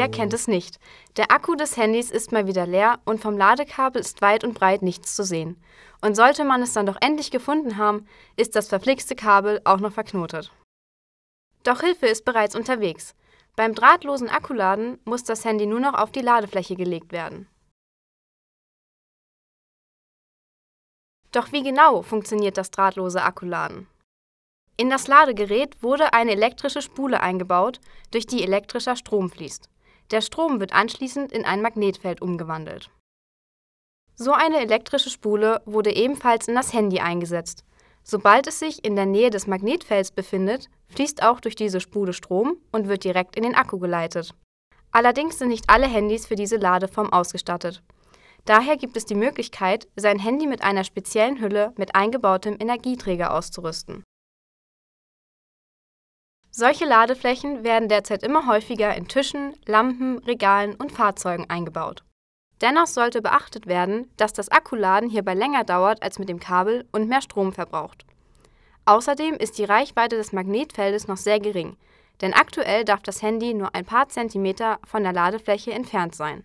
Wer kennt es nicht? Der Akku des Handys ist mal wieder leer und vom Ladekabel ist weit und breit nichts zu sehen. Und sollte man es dann doch endlich gefunden haben, ist das verflixte Kabel auch noch verknotet. Doch Hilfe ist bereits unterwegs. Beim drahtlosen Akkuladen muss das Handy nur noch auf die Ladefläche gelegt werden. Doch wie genau funktioniert das drahtlose Akkuladen? In das Ladegerät wurde eine elektrische Spule eingebaut, durch die elektrischer Strom fließt. Der Strom wird anschließend in ein Magnetfeld umgewandelt. So eine elektrische Spule wurde ebenfalls in das Handy eingesetzt. Sobald es sich in der Nähe des Magnetfelds befindet, fließt auch durch diese Spule Strom und wird direkt in den Akku geleitet. Allerdings sind nicht alle Handys für diese Ladeform ausgestattet. Daher gibt es die Möglichkeit, sein Handy mit einer speziellen Hülle mit eingebautem Energieträger auszurüsten. Solche Ladeflächen werden derzeit immer häufiger in Tischen, Lampen, Regalen und Fahrzeugen eingebaut. Dennoch sollte beachtet werden, dass das Akkuladen hierbei länger dauert als mit dem Kabel und mehr Strom verbraucht. Außerdem ist die Reichweite des Magnetfeldes noch sehr gering, denn aktuell darf das Handy nur ein paar Zentimeter von der Ladefläche entfernt sein.